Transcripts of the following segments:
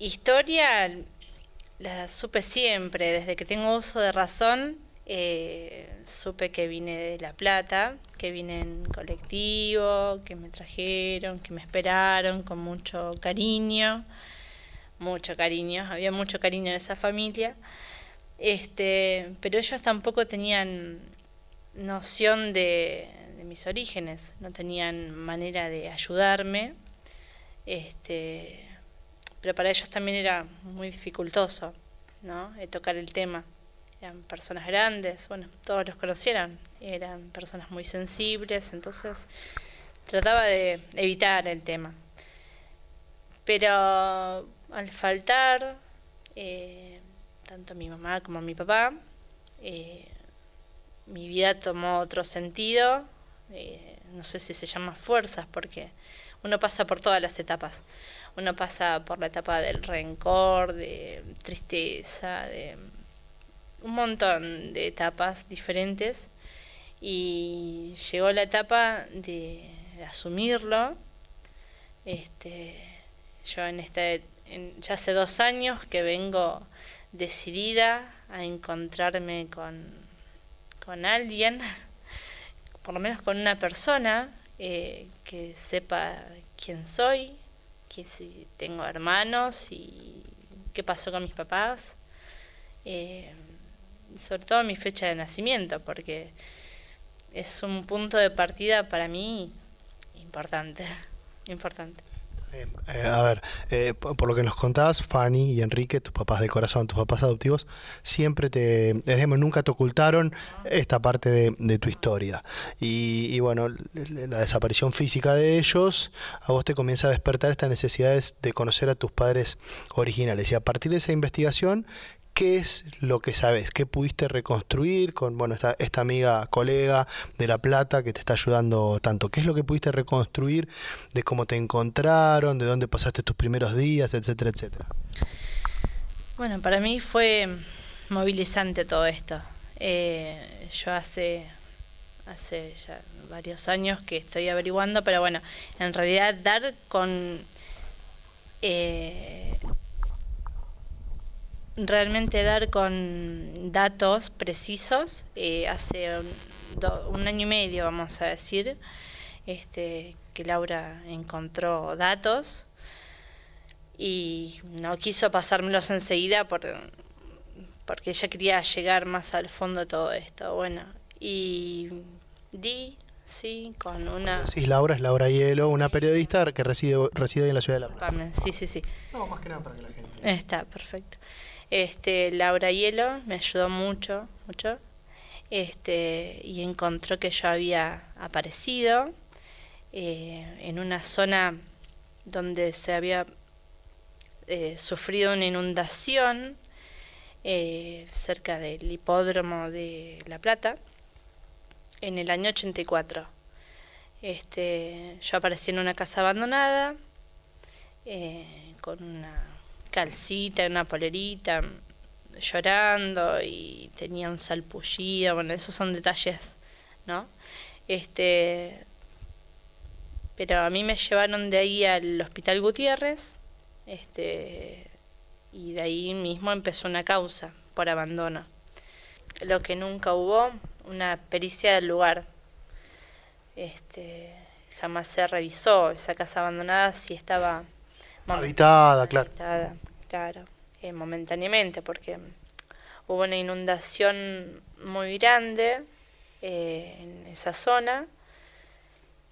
historia la supe siempre, desde que tengo uso de razón, eh, supe que vine de La Plata, que vine en colectivo, que me trajeron, que me esperaron con mucho cariño, mucho cariño, había mucho cariño en esa familia. Este, pero ellos tampoco tenían noción de, de mis orígenes, no tenían manera de ayudarme. Este, pero para ellos también era muy dificultoso, ¿no? Eh, tocar el tema. Eran personas grandes, bueno, todos los conocieran, eran personas muy sensibles, entonces trataba de evitar el tema. Pero al faltar, tanto eh, tanto mi mamá como mi papá, eh, mi vida tomó otro sentido, no sé si se llama fuerzas, porque uno pasa por todas las etapas uno pasa por la etapa del rencor, de tristeza, de un montón de etapas diferentes y llegó la etapa de asumirlo. Este, yo en este, ya hace dos años que vengo decidida a encontrarme con, alguien, por lo menos con una persona eh, que sepa quién soy, que si tengo hermanos y qué pasó con mis papás. Eh, sobre todo mi fecha de nacimiento, porque es un punto de partida para mí importante, importante. Eh, eh, a ver, eh, por, lo que nos contabas, Fanny y Enrique, tus papás de corazón, tus papás adoptivos, siempre te, digamos, nunca te ocultaron esta parte de, tu historia. Y, y, bueno, la desaparición física de ellos, a vos te comienza a despertar estas necesidades de conocer a tus padres originales. Y a partir de esa investigación ¿qué es lo que sabes? ¿Qué pudiste reconstruir con bueno, esta, amiga, colega de La Plata que te está ayudando tanto? ¿Qué es lo que pudiste reconstruir de cómo te encontraron, de dónde pasaste tus primeros días, etcétera, etcétera? Bueno, para mí fue movilizante todo esto. Eh, yo hace, hace ya varios años que estoy averiguando, pero bueno, en realidad dar con... Eh, realmente dar con datos precisos. Eh, hace un, año y medio, vamos a decir, este, que Laura encontró datos y no quiso pasármelos enseguida por, porque ella quería llegar más al fondo todo esto. Bueno, y di Sí, con una. Sí, Laura es Laura Hielo, una periodista que reside, reside en la ciudad de La Plata. Sí, sí, sí. No, más que nada para que la gente. Está, perfecto. Este, Laura Hielo me ayudó mucho, mucho. Este, y encontró que yo había aparecido eh, en una zona donde se había eh, sufrido una inundación eh, cerca del hipódromo de La Plata en el año 84. Este, yo aparecí en una casa abandonada con una calcita, una polerita, mm, llorando y tenía un salpullido, bueno, esos son detalles, ¿no? Este, pero a mí me llevaron de ahí al Hospital Gutiérrez, este, y de ahí mismo empezó una causa por abandono. Lo que nunca hubo, una pericia del lugar. Este, jamás se revisó esa casa abandonada si estaba habitada, claro. Habitada, claro. Eh, momentáneamente, porque hubo una inundación muy grande eh, en esa zona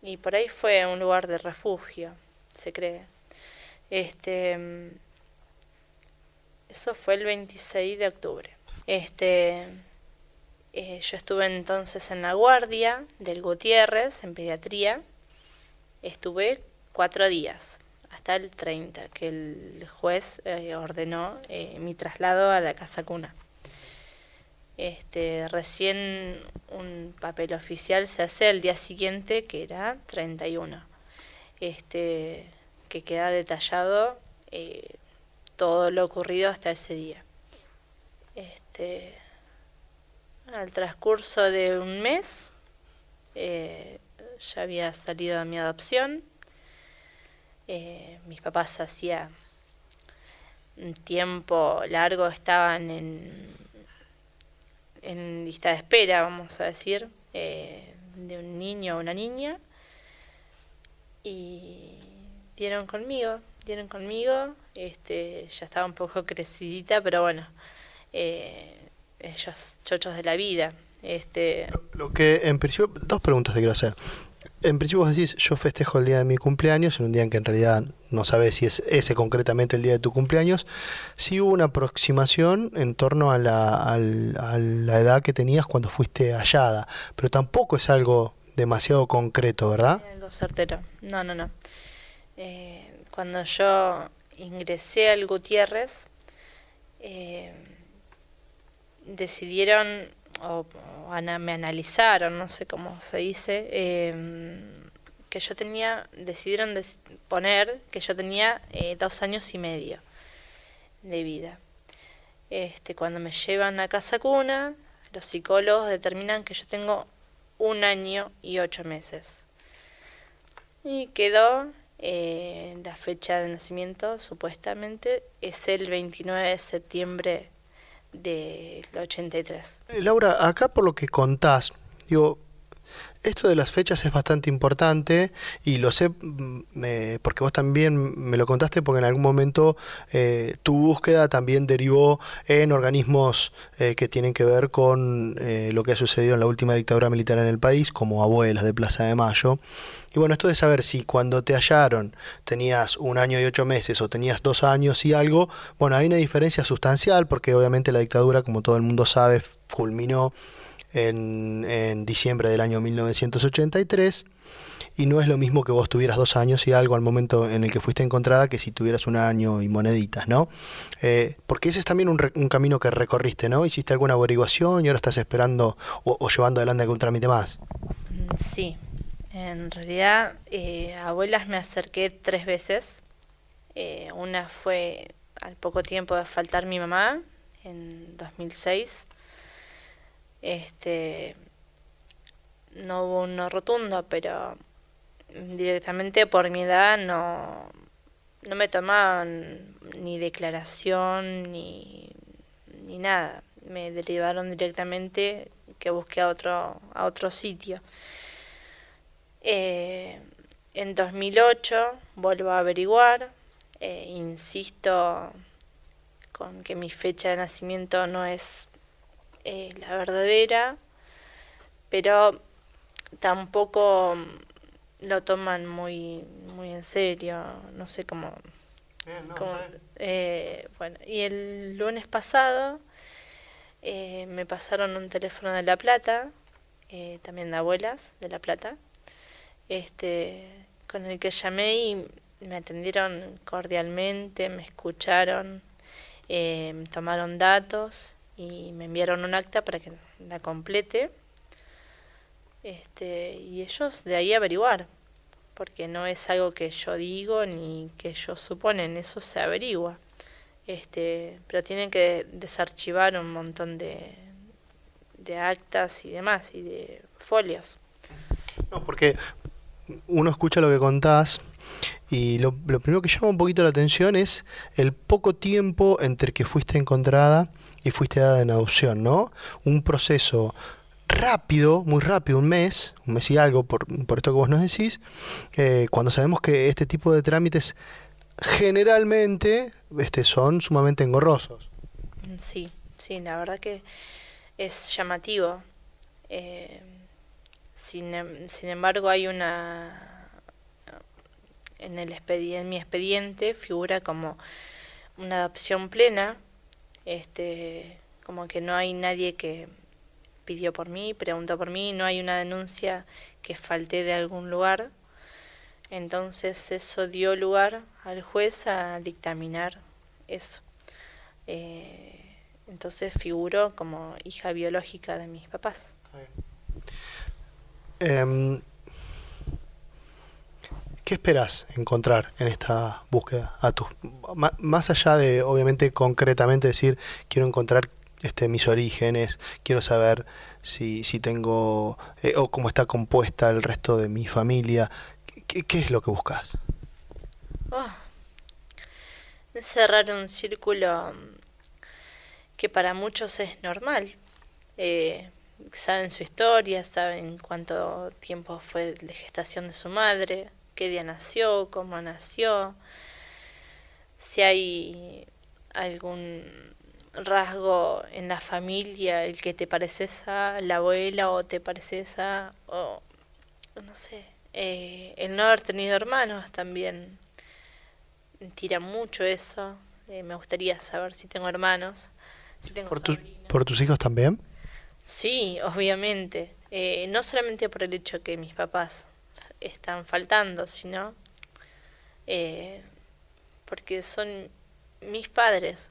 y por ahí fue un lugar de refugio, se cree. Este, mm, eso fue el 26 de octubre. Este, eh, yo estuve entonces en la guardia del Gutiérrez, en pediatría. Estuve cuatro días hasta el 30, que el juez eh, ordenó eh, mi traslado a la casa cuna. Este, recién un papel oficial se hace el día siguiente, que era 31, este, que queda detallado eh, todo lo ocurrido hasta ese día. Este, al transcurso de un mes, ya había salido a mi adopción. Eh, mis papás hacía un tiempo largo estaban en, en lista de espera, vamos a decir, eh, de un niño o una niña. Y dieron conmigo, dieron conmigo. Este, ya estaba un poco crecidita, pero bueno, eh, ellos chochos de la vida. Este... Lo que en principio, dos preguntas te quiero hacer en principio vos decís, yo festejo el día de mi cumpleaños, en un día en que en realidad no sabes si es ese concretamente el día de tu cumpleaños. Sí hubo una aproximación en torno a la, edad que tenías cuando fuiste hallada, pero tampoco es algo demasiado concreto, ¿verdad? Algo certero, no, no, no. Eh, cuando yo ingresé al Gutiérrez, eh, decidieron o, me analizaron, no sé cómo se dice, em, que yo tenía, decidieron poner que yo tenía eh, dos años y medio de vida. Este, cuando me llevan a casa cuna, los psicólogos determinan que yo tengo un año y ocho meses. Y quedó eh, la fecha de nacimiento, supuestamente, es el 29 de septiembre los 83. Eh, Laura, acá por lo que contás, digo, esto de las fechas es bastante importante y lo sé mm, eh, porque vos también me lo contaste porque en algún momento eh, tu búsqueda también derivó en organismos eh, que tienen que ver con lo que ha sucedido en la última dictadura militar en el país, como abuelas de Plaza de Mayo. Y bueno, esto de saber si cuando te hallaron tenías un año y ocho meses o tenías dos años y algo, bueno, hay una diferencia sustancial porque obviamente la dictadura, como todo el mundo sabe, culminó en, diciembre del año 1983 y no es lo mismo que vos tuvieras dos años y algo al momento en el que fuiste encontrada que si tuvieras un año y moneditas, ¿no? Eh, porque ese es también un, camino que recorriste, ¿no? Hiciste alguna averiguación y ahora estás esperando o, llevando adelante algún trámite más. Mm, sí, en realidad a eh, abuelas me acerqué tres veces. Eh, una fue al poco tiempo de faltar mi mamá, en 2006. Este, no hubo un no rotundo, pero directamente por mi edad no, no me tomaban ni declaración ni, nada. Me derivaron directamente que busqué a otro, a otro sitio. Eh, en 2008 vuelvo a averiguar, eh, insisto con que mi fecha de nacimiento no es la verdadera, pero tampoco mm, lo toman muy, en serio, no sé cómo... Eh, bueno, y el lunes pasado eh, me pasaron un teléfono de La Plata, eh, también de abuelas de La Plata, este, con el que llamé y me atendieron cordialmente, me escucharon, tomaron datos y me enviaron un acta para que la complete. Este, y ellos de ahí averiguar, porque no es algo que yo digo ni que ellos suponen, eso se averigua. Este, pero tienen que desarchivar un montón de, de actas y demás, y de folios. No, porque uno escucha lo que contás y lo, lo primero que llama un poquito la atención es el poco tiempo entre que fuiste encontrada y fuiste dada en adopción, ¿no? Un proceso rápido, muy rápido, un mes, un mes y algo, por, esto que vos nos decís, eh, cuando sabemos que este tipo de trámites generalmente este, son sumamente engorrosos. Mm, sí, sí, la verdad que es llamativo. Eh, em, sin, embargo, hay una... En, el expediente, en mi expediente figura como una adopción plena, este, como que no hay nadie que pidió por mí, preguntó por mí, no hay una denuncia que falté de algún lugar. Entonces eso dio lugar al juez a dictaminar eso. Eh, entonces figuro como hija biológica de mis papás. ¿Qué esperás encontrar en esta búsqueda? A tus, más allá de, obviamente, concretamente decir, quiero encontrar este, mis orígenes, quiero saber si, tengo, eh, o cómo está compuesta el resto de mi familia. ¿Qué, es lo que buscas? Ah. Cerrar un círculo mm, que para muchos es normal. Eh, saben su historia, saben cuánto tiempo fue de gestación de su madre, qué día nació, cómo nació, si hay algún rasgo en la familia el que te pareces a la abuela o te pareces a o no sé eh, el no haber tenido hermanos también tira mucho eso eh, me gustaría saber si tengo hermanos si tengo por, tus hijos también sí obviamente eh, no solamente por el hecho que mis papás están faltando, sino eh, porque son mis padres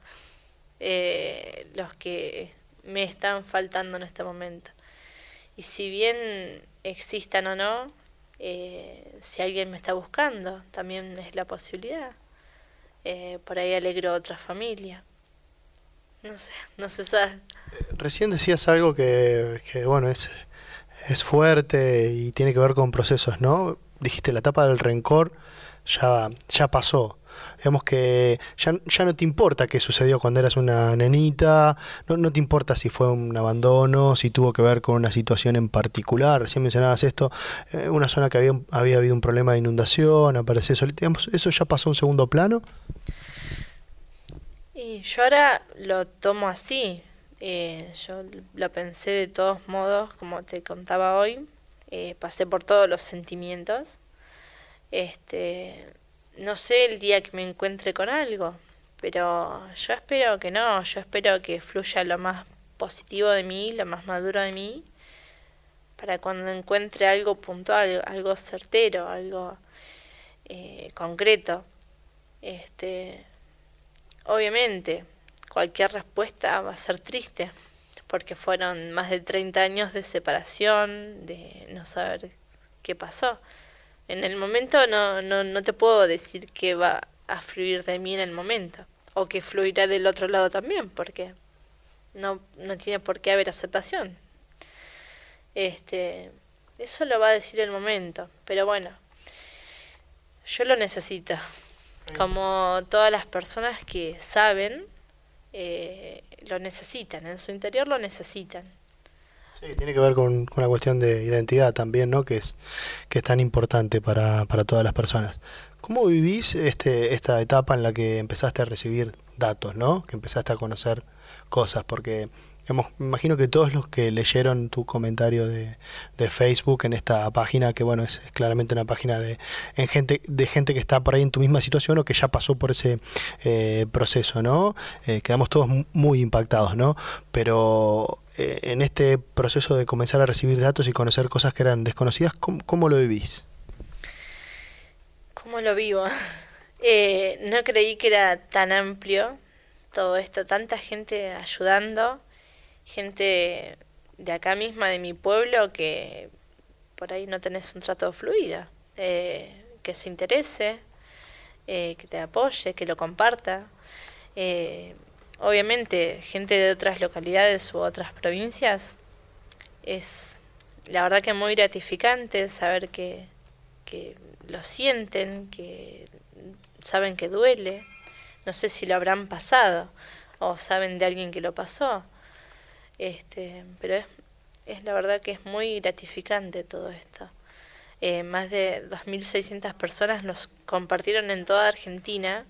eh, los que me están faltando en este momento. Y si bien existan o no, eh, si alguien me está buscando, también es la posibilidad. por ahí alegro a otra familia. No sé, no se sabe. Recién decías algo que, que bueno, es es fuerte y tiene que ver con procesos, ¿no? Dijiste la etapa del rencor ya, ya pasó. Digamos que ya, ya no te importa qué sucedió cuando eras una nenita, no, te importa si fue un abandono, si tuvo que ver con una situación en particular. Recién mencionabas esto, eh, una zona que había, había habido un problema de inundación, aparece eso. Digamos, ¿Eso ya pasó a un segundo plano? Y yo ahora lo tomo así. Eh, yo lo pensé de todos modos, como te contaba hoy, eh, pasé por todos los sentimientos. Este, no sé el día que me encuentre con algo, pero yo espero que no, yo espero que fluya lo más positivo de mí, lo más maduro de mí, para cuando encuentre algo puntual, algo certero, algo eh, concreto. Este, obviamente, cualquier respuesta va a ser triste, porque fueron más de 30 años de separación, de no saber qué pasó. En el momento no, no, no te puedo decir que va a fluir de mí en el momento, o que fluirá del otro lado también, porque no, no tiene por qué haber aceptación. Este, eso lo va a decir el momento, pero bueno, yo lo necesito, como todas las personas que saben eh, lo necesitan, en su interior lo necesitan. Sí, tiene que ver con, con, una cuestión de identidad también, ¿no? Que es, que es tan importante para, para todas las personas. ¿Cómo vivís este, esta etapa en la que empezaste a recibir datos, ¿no? Que empezaste a conocer cosas, porque imagino que todos los que leyeron tu comentario de, Facebook en esta página, que bueno, es, claramente una página de, gente, de gente que está por ahí en tu misma situación o que ya pasó por ese eh, proceso, ¿no? Eh, quedamos todos muy impactados, ¿no? Pero eh, en este proceso de comenzar a recibir datos y conocer cosas que eran desconocidas, ¿cómo, cómo lo vivís? ¿Cómo lo vivo? no creí que era tan amplio todo esto, tanta gente ayudando gente de acá misma, de mi pueblo, que por ahí no tenés un trato fluida, eh, que se interese, eh, que te apoye, que lo comparta. Eh, obviamente, gente de otras localidades u otras provincias es la verdad que muy gratificante saber que lo sienten, que saben que duele, no sé si lo habrán pasado o saben de alguien que lo pasó. Este, pero es, la verdad que es muy gratificante todo esto. Eh, más de 2.600 personas nos compartieron en toda Argentina.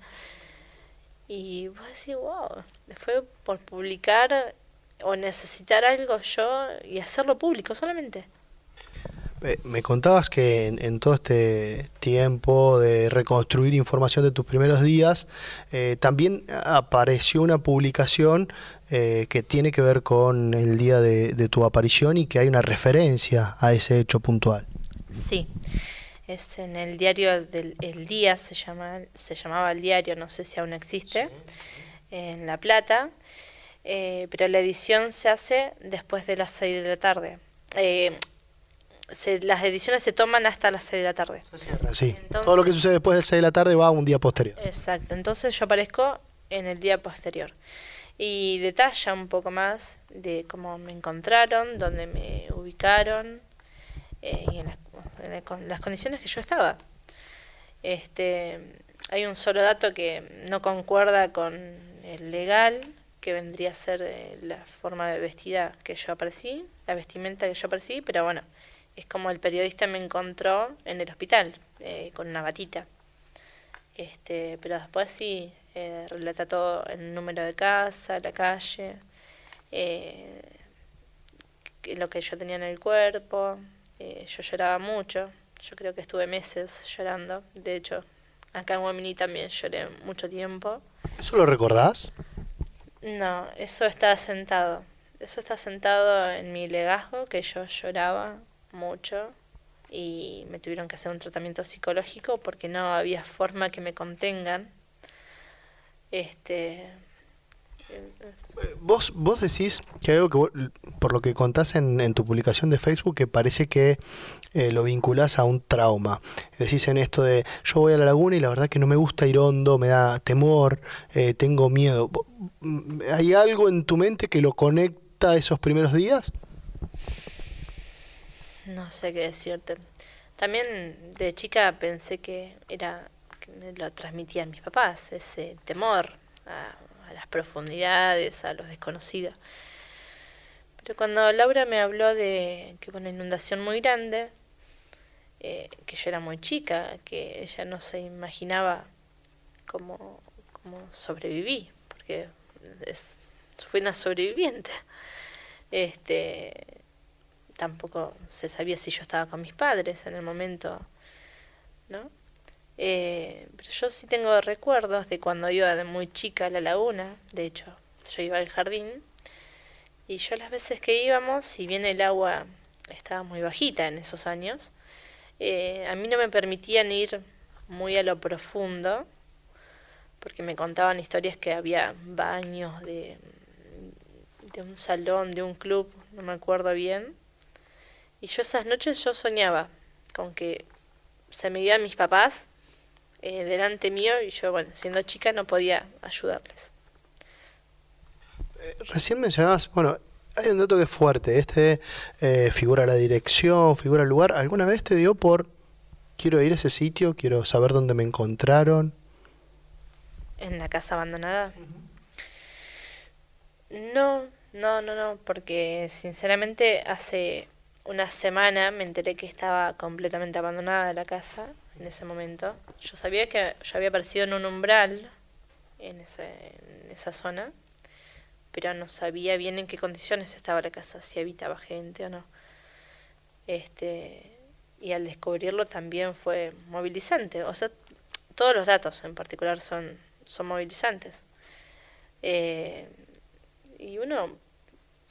Y vos decís, wow, fue por publicar o necesitar algo yo y hacerlo público solamente. Eh, me contabas que en, todo este tiempo de reconstruir información de tus primeros días, eh, también apareció una publicación eh, que tiene que ver con el día de, tu aparición y que hay una referencia a ese hecho puntual. Sí, es en el diario del el día, se, llama, se llamaba el diario, no sé si aún existe, en La Plata, pero la edición se hace después de las 6 de la tarde las ediciones se toman hasta las 6 de la tarde. Todo lo que sucede después de las 6 de la tarde va a un día posterior. Exacto. Entonces yo aparezco en el día posterior. Y detalla un poco más de cómo me encontraron, dónde me ubicaron eh, y en, las condiciones que yo estaba. Este, hay un solo dato que no concuerda con el legal, que vendría a ser eh, la forma de vestida que yo aparecí, la vestimenta que yo aparecí, pero bueno, es como el periodista me encontró en el hospital eh, con una batita. Este, pero después sí, eh, relata todo el número de casa, la calle, eh, lo que yo tenía en el cuerpo. yo lloraba mucho, yo creo que estuve meses llorando. De hecho, acá en Guamini también lloré mucho tiempo. ¿Eso lo recordás? No, eso está sentado. Eso está sentado en mi legazgo, que yo lloraba mucho y me tuvieron que hacer un tratamiento psicológico porque no había forma que me contengan. Este eh, vos vos decís que algo que por lo que contás en, tu publicación de Facebook que parece que eh, lo vinculás a un trauma. Decís en esto de yo voy a la laguna y la verdad que no me gusta ir hondo, me da temor, eh, tengo miedo. Mm, ¿Hay algo en tu mente que lo conecta a esos primeros días? no sé qué decirte. También de chica pensé que era que me lo transmitían mis papás, ese temor a, las profundidades, a los desconocidos. Pero cuando Laura me habló de que hubo una inundación muy grande, eh, que yo era muy chica, que ella no se imaginaba cómo, sobreviví, porque es, fui una sobreviviente. Este, tampoco se sabía si yo estaba con mis padres en el momento, ¿no? Eh, pero yo sí tengo recuerdos de cuando iba de muy chica a la laguna, de hecho, yo iba al jardín, y yo las veces que íbamos, si bien el agua estaba muy bajita en esos años, eh, a mí no me permitían ir muy a lo profundo, porque me contaban historias que había baños de un salón, de un club, no me acuerdo bien, y yo esas noches yo soñaba con que se me iban mis papás eh, delante mío y yo, bueno, siendo chica no podía ayudarles. Eh, recién mencionabas, bueno, hay un dato que es fuerte, este eh, figura la dirección, figura el lugar, ¿alguna vez te dio por quiero ir a ese sitio, quiero saber dónde me encontraron? ¿En la casa abandonada? No, no, no, no, porque sinceramente hace una semana me enteré que estaba completamente abandonada la casa en ese momento. Yo sabía que yo había aparecido en un umbral en, ese, esa zona, pero no sabía bien en qué condiciones estaba la casa, si habitaba gente o no. Este, y al descubrirlo también fue movilizante. O sea, todos los datos en particular son, son movilizantes. Eh, y uno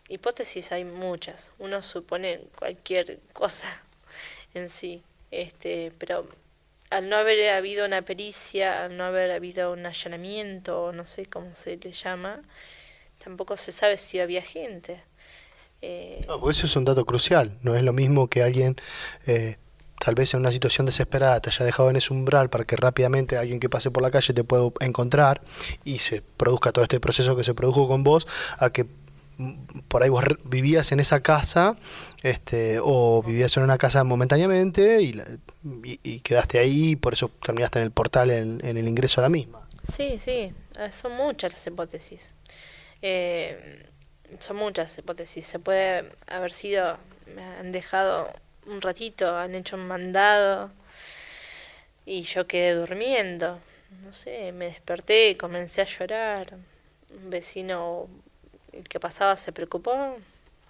hipótesis hay muchas. Uno supone cualquier cosa en sí, este, pero al no haber habido una pericia, al no haber habido un allanamiento, no sé cómo se le llama, tampoco se sabe si había gente. Eh, no, pues eso es un dato crucial. No es lo mismo que alguien, eh, tal vez en una situación desesperada, te haya dejado en ese umbral para que rápidamente alguien que pase por la calle te pueda encontrar y se produzca todo este proceso que se produjo con vos, a que por ahí vos vivías en esa casa este, o vivías en una casa momentáneamente y, quedaste ahí, por eso terminaste en el portal en, el ingreso a la misma. Sí, sí, eh, son muchas las hipótesis. Eh, son muchas hipótesis. Se puede haber sido, me han dejado un ratito, han hecho un mandado y yo quedé durmiendo. No sé, me desperté, comencé a llorar. Un vecino el que pasaba se preocupó,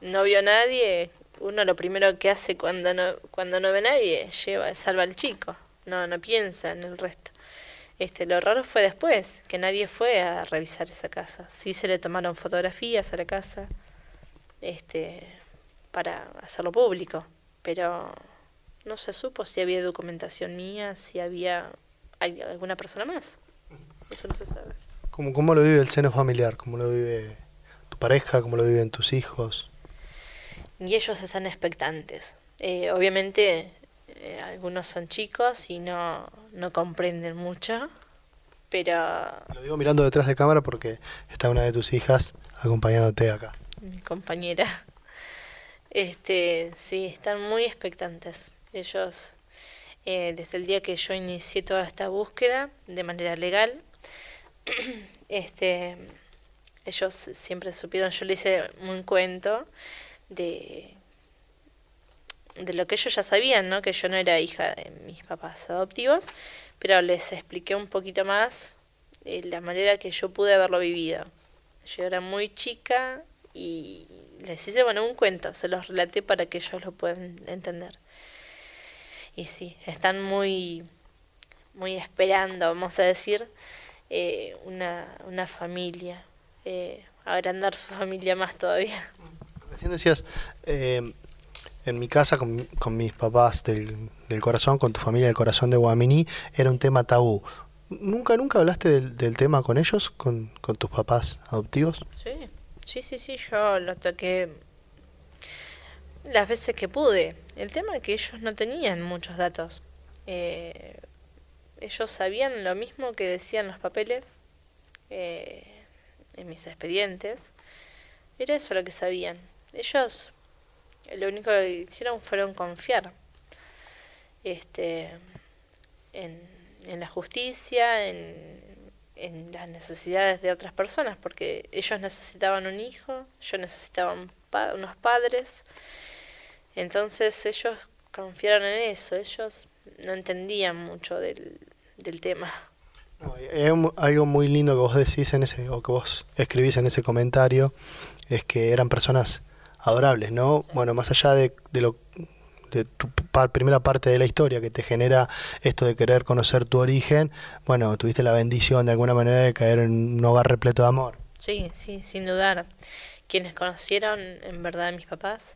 no vio a nadie, uno lo primero que hace cuando no, cuando no ve a nadie, lleva, salva al chico, no, no piensa en el resto. Este, lo raro fue después, que nadie fue a revisar esa casa. Sí se le tomaron fotografías a la casa, este, para hacerlo público, pero no se supo si había documentación mía, si había alguna persona más. Eso no se sabe. ¿Cómo, cómo lo vive el seno familiar? ¿Cómo lo vive pareja, como lo viven tus hijos. Y ellos están expectantes. Eh, obviamente eh, algunos son chicos y no, no comprenden mucho, pero... Lo digo mirando detrás de cámara porque está una de tus hijas acompañándote acá. Mi compañera. Este, sí, están muy expectantes. Ellos, eh, desde el día que yo inicié toda esta búsqueda de manera legal, este ellos siempre supieron, yo les hice un cuento de, de lo que ellos ya sabían, ¿no? que yo no era hija de mis papás adoptivos, pero les expliqué un poquito más eh, la manera que yo pude haberlo vivido. Yo era muy chica y les hice, bueno, un cuento, se los relaté para que ellos lo puedan entender. Y sí, están muy, muy esperando, vamos a decir, eh, una, una familia. Eh, agrandar su familia más todavía. Recién decías, eh, en mi casa con, mis papás del, corazón, con tu familia del corazón de Guamini, era un tema tabú. ¿Nunca, nunca hablaste del, tema con ellos, con, tus papás adoptivos? Sí, sí, sí, sí, yo lo toqué las veces que pude. El tema es que ellos no tenían muchos datos. Eh, ellos sabían lo mismo que decían los papeles. Eh, en mis expedientes. Era eso lo que sabían. Ellos lo único que hicieron fueron confiar este, en, la justicia, en, las necesidades de otras personas, porque ellos necesitaban un hijo, yo necesitaba unos padres, entonces ellos confiaron en eso, ellos no entendían mucho del, del tema algo muy lindo que vos decís en ese, o que vos escribís en ese comentario, es que eran personas adorables, ¿no? Bueno, más allá de, de lo de tu primera parte de la historia que te genera esto de querer conocer tu origen, bueno, tuviste la bendición de alguna manera de caer en un hogar repleto de amor. Sí, sí, sin dudar. Quienes conocieron en verdad a mis papás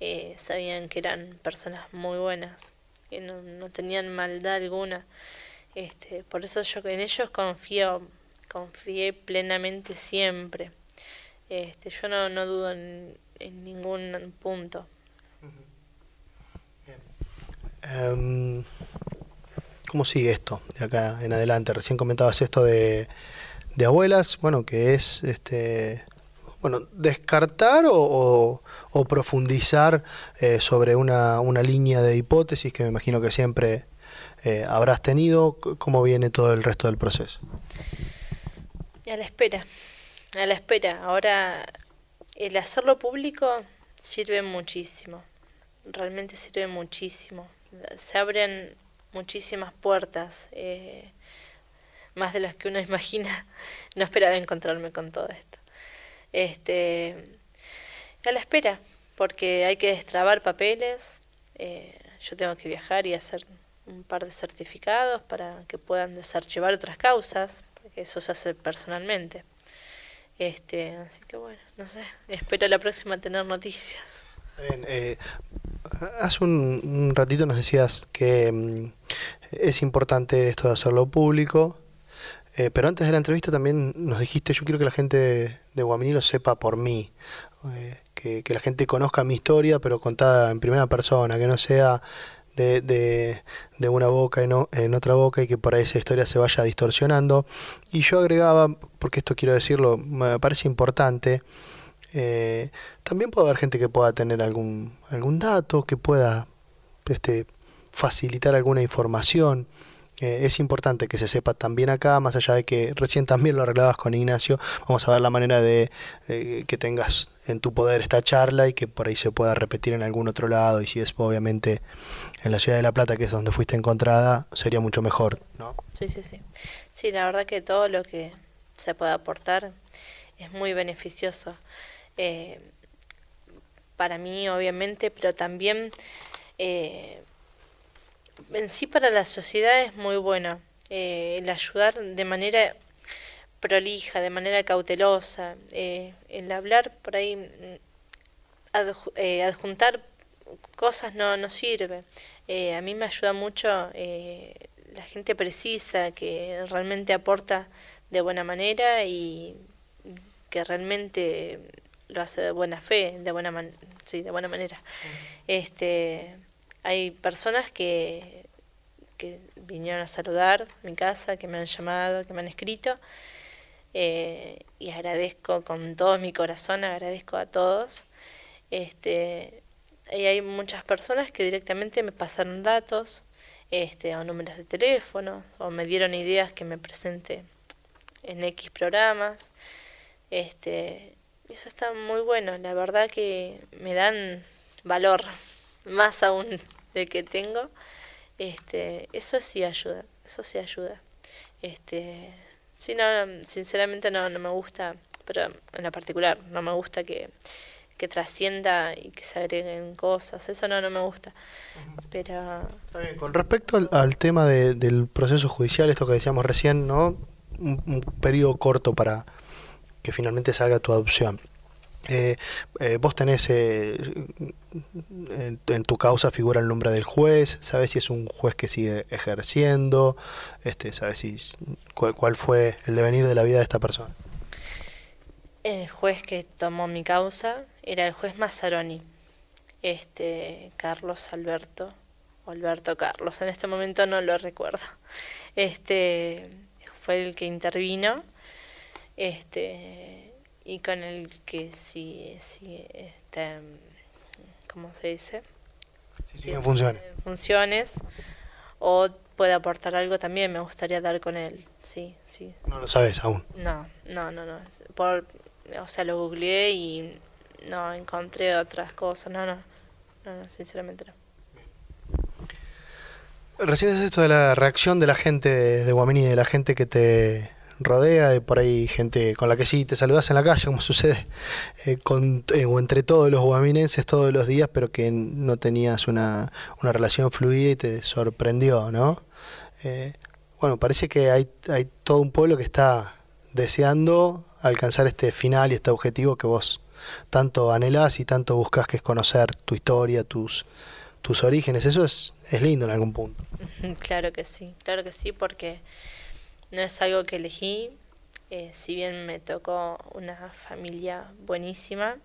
eh, sabían que eran personas muy buenas, que no tenían maldad alguna. Este, por eso yo en ellos confío, confié plenamente siempre. Este, yo no, dudo en, ningún punto. Em, ¿Cómo sigue esto de acá en adelante? Recién comentabas esto de, abuelas, bueno, que es este bueno, descartar o, profundizar eh, sobre una, una, línea de hipótesis que me imagino que siempre eh, habrás tenido? ¿Cómo viene todo el resto del proceso? A la espera, a la espera. Ahora, el hacerlo público sirve muchísimo, realmente sirve muchísimo. Se abren muchísimas puertas, eh, más de las que uno imagina. No esperaba encontrarme con todo esto. Este, a la espera, porque hay que destrabar papeles. Eh, yo tengo que viajar y hacer un par de certificados para que puedan desarchivar otras causas, porque eso se hace personalmente. Este, así que bueno, no sé, espero la próxima tener noticias. Eh, hace un, ratito nos decías que mm, es importante esto de hacerlo público, eh, pero antes de la entrevista también nos dijiste, yo quiero que la gente de Guaminí lo sepa por mí, eh, que, que, la gente conozca mi historia, pero contada en primera persona, que no sea de, de, una boca en, otra boca y que para esa historia se vaya distorsionando. Y yo agregaba, porque esto quiero decirlo, me parece importante, eh, también puede haber gente que pueda tener algún, algún dato, que pueda este, facilitar alguna información es importante que se sepa también acá, más allá de que recién también lo arreglabas con Ignacio, vamos a ver la manera de eh, que tengas en tu poder esta charla y que por ahí se pueda repetir en algún otro lado. Y si es obviamente en la ciudad de La Plata, que es donde fuiste encontrada, sería mucho mejor, ¿no? Sí, sí, sí. Sí, la verdad que todo lo que se pueda aportar es muy beneficioso. Eh, para mí, obviamente, pero también eh, en sí para la sociedad es muy buena. Eh, el ayudar de manera prolija, de manera cautelosa, eh, el hablar por ahí, eh, adjuntar cosas no, no sirve. a mí me ayuda mucho la gente precisa que realmente aporta de buena manera y que realmente lo hace de buena fe, de buena, sí, de buena manera. Este hay personas que, que vinieron a saludar mi casa, que me han llamado, que me han escrito. Eh, y agradezco con todo mi corazón, agradezco a todos. Este, y hay muchas personas que directamente me pasaron datos este, o números de teléfono o me dieron ideas que me presente en X programas. Este, eso está muy bueno, la verdad que me dan valor más aún de que tengo, este, eso sí ayuda, eso sí ayuda. Este, sinceramente no, no me gusta, pero en la particular, no me gusta que, que trascienda y que se agreguen cosas, eso no, no me gusta. Pero... con respecto al, tema del proceso judicial, esto que decíamos recién, ¿no? Un, un periodo corto para que finalmente salga tu adopción. Eh, eh, vos tenés eh, en, tu causa figura el nombre del juez, sabes si es un juez que sigue ejerciendo, este, sabes si cuál, fue el devenir de la vida de esta persona. El juez que tomó mi causa era el juez Mazzaroni, este Carlos Alberto, Alberto Carlos, en este momento no lo recuerdo. Este fue el que intervino. Este y con el que sí, sí este, ¿cómo se dice? Sí, sí, sí funciones. funciones o puede aportar algo también, me gustaría dar con él, sí, sí. No lo sabes aún. No, no, no, no. Por, o sea, lo googleé y no encontré otras cosas, no, no, no, sinceramente no. Recién es esto de la reacción de la gente de Guamini, de la gente que te rodea, de por ahí gente con la que sí te saludas en la calle, como sucede eh, con, eh, o entre todos los guaminenses todos los días, pero que no tenías una, relación fluida y te sorprendió, ¿no? Eh, bueno, parece que hay, hay todo un pueblo que está deseando alcanzar este final y este objetivo que vos tanto anhelás y tanto buscas, que es conocer tu historia, tus, tus orígenes. Eso es, es lindo en algún punto. Claro que sí, claro que sí, porque no es algo que elegí, eh, si bien me tocó una familia buenísima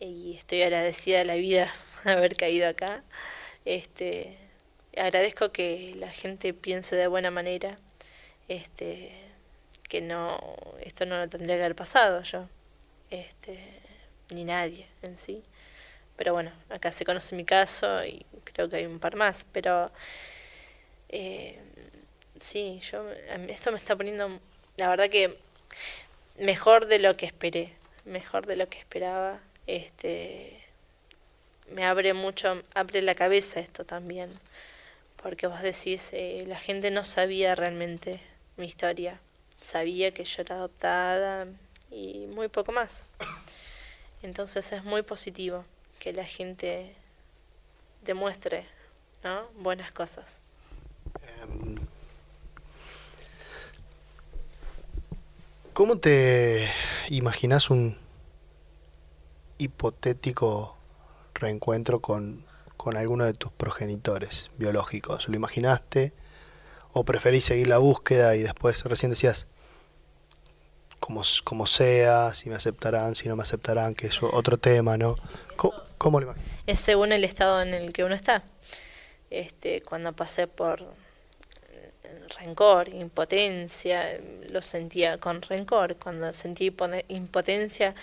eh, y estoy agradecida a la vida haber caído acá, este, agradezco que la gente piense de buena manera, este, que no, esto no lo tendría que haber pasado yo, este, ni nadie en sí. Pero bueno, acá se conoce mi caso y creo que hay un par más, pero... Eh, sí, yo em, esto me está poniendo, la verdad que mejor de lo que esperé, mejor de lo que esperaba. Este, me abre mucho, abre la cabeza esto también, porque vos decís, eh, la gente no sabía realmente mi historia, sabía que yo era adoptada y muy poco más. Entonces es muy positivo que la gente demuestre ¿no? buenas cosas. Em, ¿Cómo te imaginas un hipotético reencuentro con, alguno de tus progenitores biológicos? ¿Lo imaginaste? ¿O preferís seguir la búsqueda y después recién decías, como, sea, si me aceptarán, si no me aceptarán, que es otro tema, ¿no? ¿Cómo, lo imaginas? Es según el estado en el que uno está. Este, cuando pasé por rencor, impotencia, lo sentía con rencor, cuando sentí impotencia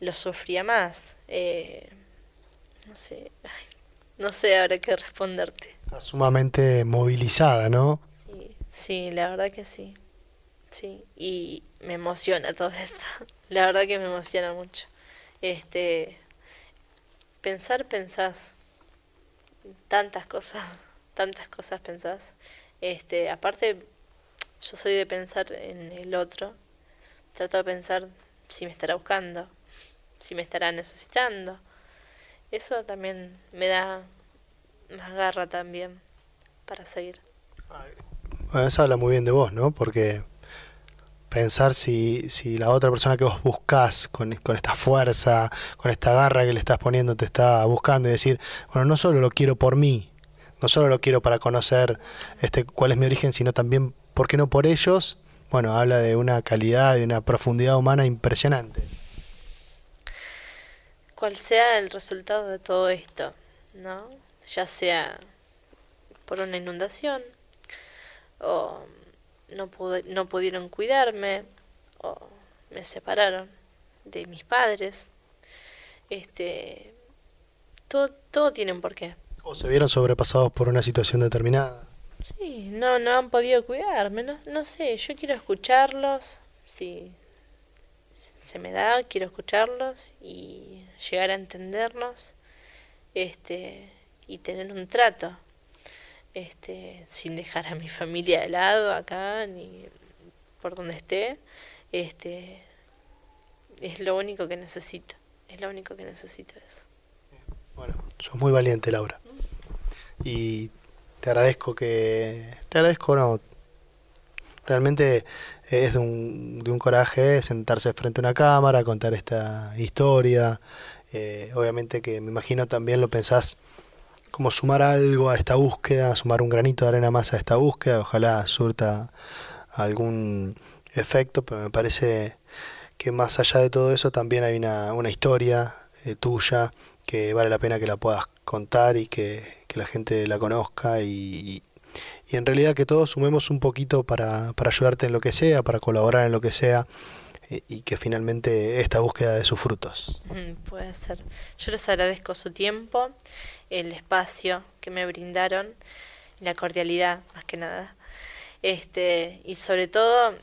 lo sufría más. Eh, no sé, no sé ahora qué responderte. sumamente movilizada, ¿no? Sí, sí, la verdad que sí. Sí, y me emociona todo esto. La verdad que me emociona mucho. Este pensar pensás tantas cosas, tantas cosas pensás. Este, aparte, yo soy de pensar en el otro. Trato de pensar si me estará buscando, si me estará necesitando. Eso también me da más garra también para seguir. Eso habla muy bien de vos, ¿no? Porque pensar si, si la otra persona que vos buscás con, con, esta fuerza, con esta garra que le estás poniendo, te está buscando y decir, bueno, no solo lo quiero por mí, no solo lo quiero para conocer este, cuál es mi origen, sino también, ¿por qué no por ellos? Bueno, habla de una calidad, de una profundidad humana impresionante. Cual sea el resultado de todo esto, ¿no? Ya sea por una inundación, o no, no pudieron cuidarme, o me separaron de mis padres. Este, todo, todo tiene un porqué. ¿O se vieron sobrepasados por una situación determinada? Sí, no, no han podido cuidarme, no, no sé, yo quiero escucharlos, si se me da, quiero escucharlos y llegar a entendernos este, y tener un trato, este, sin dejar a mi familia de lado acá, ni por donde esté, este, es lo único que necesito, es lo único que necesito eso. Bueno, sos muy valiente, Laura y te agradezco que... Te agradezco, no. Realmente es de un, de un coraje sentarse frente a una cámara, contar esta historia. Eh, obviamente que me imagino también lo pensás como sumar algo a esta búsqueda, sumar un granito de arena más a esta búsqueda. Ojalá surta algún efecto, pero me parece que más allá de todo eso también hay una, una historia eh, tuya que vale la pena que la puedas contar y que, la gente la conozca y, y, en realidad que todos sumemos un poquito para, ayudarte en lo que sea, para colaborar en lo que sea eh, y, que finalmente esta búsqueda de sus frutos. Mm, puede ser. Yo les agradezco su tiempo, el espacio que me brindaron, la cordialidad más que nada. Este, y sobre todo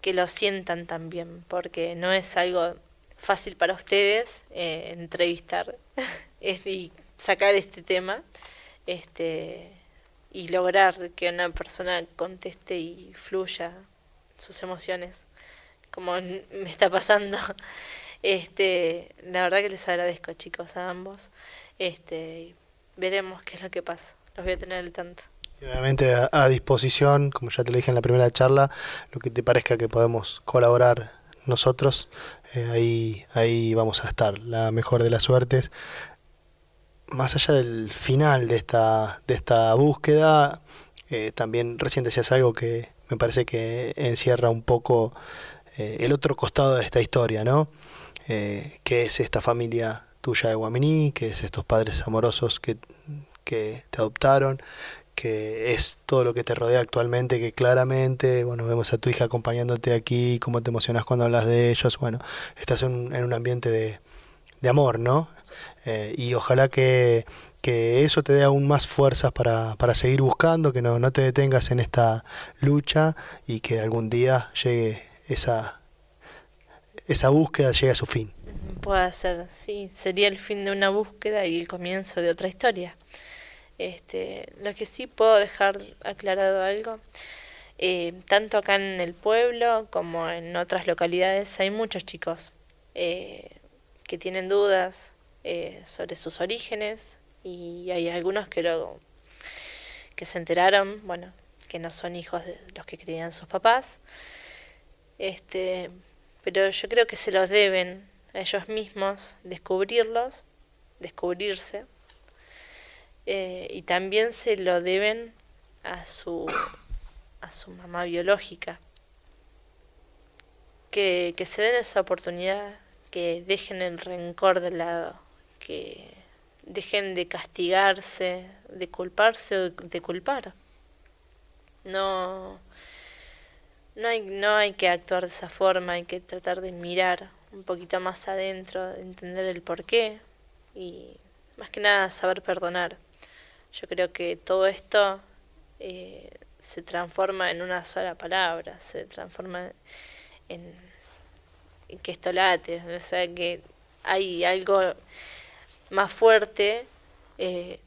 que lo sientan también, porque no es algo fácil para ustedes eh, entrevistar y sacar este tema este, y lograr que una persona conteste y fluya sus emociones, como me está pasando. Este, la verdad que les agradezco, chicos, a ambos. Este, veremos qué es lo que pasa. Los voy a tener al tanto. obviamente a, disposición, como ya te lo dije en la primera charla, lo que te parezca que podemos colaborar nosotros, eh, ahí, ahí vamos a estar. La mejor de las suertes más allá del final de esta, de esta búsqueda, eh, también recién decías algo que me parece que encierra un poco eh, el otro costado de esta historia, ¿no? Eh, que es esta familia tuya de Guaminí, qué es estos padres amorosos que, que te adoptaron, que es todo lo que te rodea actualmente, que claramente, bueno, vemos a tu hija acompañándote aquí, cómo te emocionas cuando hablas de ellos, bueno, estás en un ambiente de, de amor, ¿no? Eh, y ojalá que, que, eso te dé aún más fuerzas para, para seguir buscando, que no, no, te detengas en esta lucha y que algún día llegue esa, esa búsqueda, llegue a su fin. Puede ser, sí, sería el fin de una búsqueda y el comienzo de otra historia. Este, lo que sí puedo dejar aclarado algo, eh, tanto acá en el pueblo como en otras localidades hay muchos chicos. Eh, que tienen dudas eh, sobre sus orígenes y hay algunos que lo, que se enteraron, bueno, que no son hijos de los que creían sus papás. Este, pero yo creo que se los deben a ellos mismos descubrirlos, descubrirse, eh, y también se lo deben a su, a su mamá biológica. Que, que se den esa oportunidad que dejen el rencor de lado, que dejen de castigarse, de culparse o de culpar. No, no, hay, no hay que actuar de esa forma, hay que tratar de mirar un poquito más adentro, de entender el porqué y más que nada saber perdonar. Yo creo que todo esto eh, se transforma en una sola palabra, se transforma en que esto late, o sea que hay algo más fuerte eh,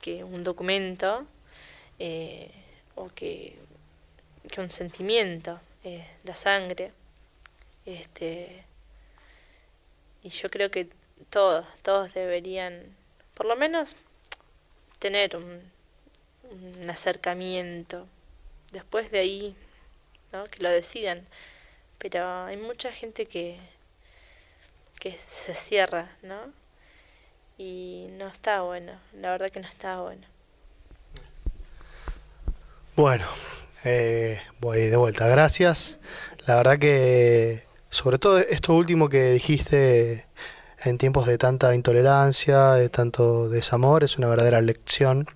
que un documento eh, o que, que, un sentimiento, eh, la sangre. Este, y yo creo que todos, todos deberían, por lo menos, tener un, un acercamiento. Después de ahí, ¿no? que lo decidan pero hay mucha gente que, que se cierra, ¿no? Y no está bueno, la verdad que no está bueno. Bueno, eh, voy de vuelta, gracias. La verdad que, sobre todo esto último que dijiste en tiempos de tanta intolerancia, de tanto desamor, es una verdadera lección.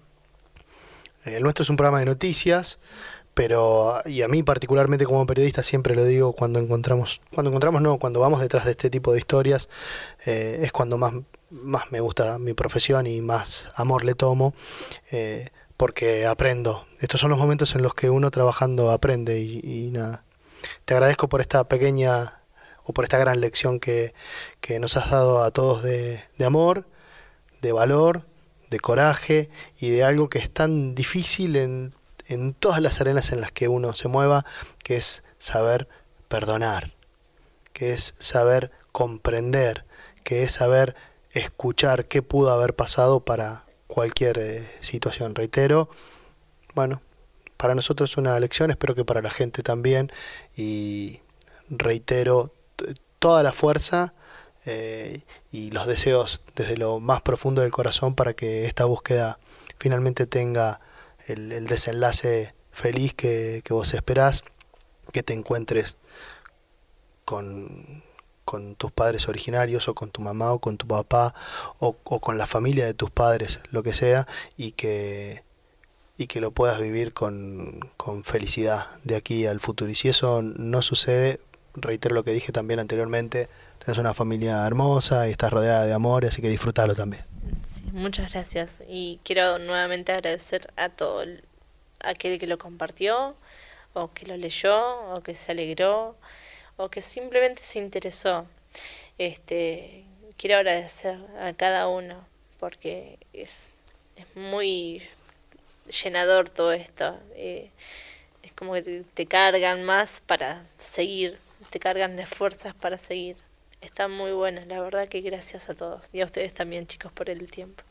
Eh, el nuestro es un programa de noticias, pero y a mí particularmente como periodista siempre lo digo cuando encontramos cuando encontramos no cuando vamos detrás de este tipo de historias eh, es cuando más más me gusta mi profesión y más amor le tomo eh, porque aprendo estos son los momentos en los que uno trabajando aprende y, nada te agradezco por esta pequeña o por esta gran lección que, que nos has dado a todos de, de amor de valor de coraje y de algo que es tan difícil en en todas las arenas en las que uno se mueva, que es saber perdonar, que es saber comprender, que es saber escuchar qué pudo haber pasado para cualquier eh, situación. Reitero, bueno, para nosotros es una lección, espero que para la gente también, y reitero toda la fuerza eh, y los deseos desde lo más profundo del corazón para que esta búsqueda finalmente tenga el, desenlace feliz que, vos esperás, que te encuentres con, tus padres originarios o con tu mamá o con tu papá o, con la familia de tus padres, lo que sea, y que, y que lo puedas vivir con, con felicidad de aquí al futuro. Y si eso no sucede, reitero lo que dije también anteriormente, tenés una familia hermosa y estás rodeada de amor, así que disfrútalo también muchas gracias y quiero nuevamente agradecer a todo aquel que lo compartió o que lo leyó o que se alegró o que simplemente se interesó. Este, quiero agradecer a cada uno porque es, muy llenador todo esto. Eh, es como que te, te cargan más para seguir, te cargan de fuerzas para seguir. Están muy buenas, la verdad que gracias a todos y a ustedes también chicos por el tiempo.